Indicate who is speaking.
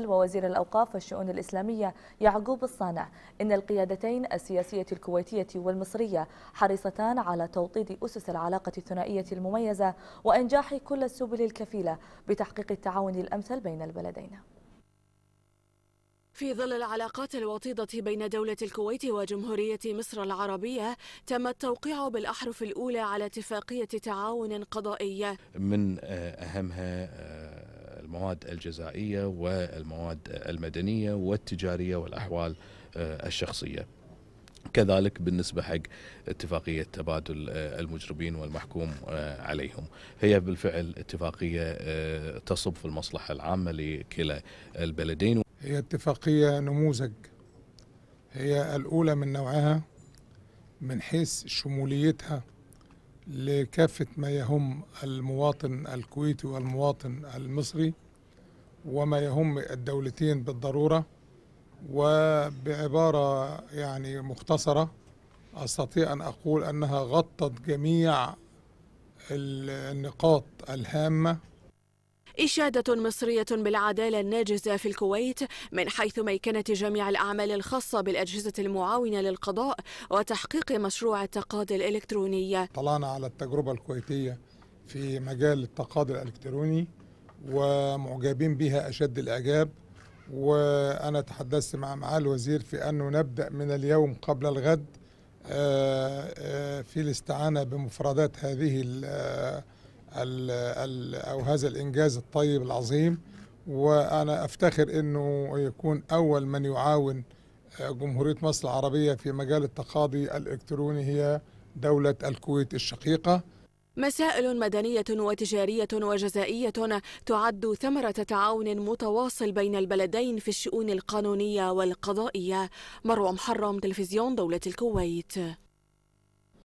Speaker 1: ووزير الأوقاف والشؤون الإسلامية يعقوب الصانع إن القيادتين السياسية الكويتية والمصرية حريصتان على توطيد أسس العلاقة الثنائية المميزة وإنجاح كل السبل الكفيلة بتحقيق التعاون الأمثل بين البلدين في ظل العلاقات الوطيدة بين دولة الكويت وجمهورية مصر العربية تم التوقيع بالأحرف الأولى على اتفاقية تعاون قضائية
Speaker 2: من آه، أهمها آه، المواد الجزائيه والمواد المدنيه والتجاريه والاحوال آه، الشخصيه. كذلك بالنسبة حق اتفاقية تبادل آه، المجرمين والمحكوم آه، عليهم هي بالفعل اتفاقية تصب في المصلحة العامة لكلا البلدين
Speaker 3: هي اتفاقية نموذج هي الأولى من نوعها من حيث شموليتها لكافة ما يهم المواطن الكويتي والمواطن المصري وما يهم الدولتين بالضروره وبعباره يعني مختصره استطيع ان اقول انها غطت جميع النقاط الهامه
Speaker 1: إشادة مصرية بالعدالة الناجزة في الكويت من حيث ميكنة جميع الأعمال الخاصة بالأجهزة المعاونة للقضاء وتحقيق مشروع التقاضي الإلكترونية
Speaker 3: طلعنا على التجربة الكويتية في مجال التقاضي الإلكتروني ومعجبين بها أشد الإعجاب وأنا تحدثت مع معالي الوزير في أنه نبدأ من اليوم قبل الغد آه، آه، في الاستعانة بمفردات هذه الـ آه، الـ الـ أو هذا الإنجاز الطيب العظيم وأنا أفتخر أنه يكون أول من يعاون جمهورية مصر العربية في مجال التقاضي الإلكتروني هي دولة الكويت الشقيقة
Speaker 1: مسائل مدنية وتجارية وجزائية تعد ثمرة تعاون متواصل بين البلدين في الشؤون القانونية والقضائية مروى محرم تلفزيون دولة الكويت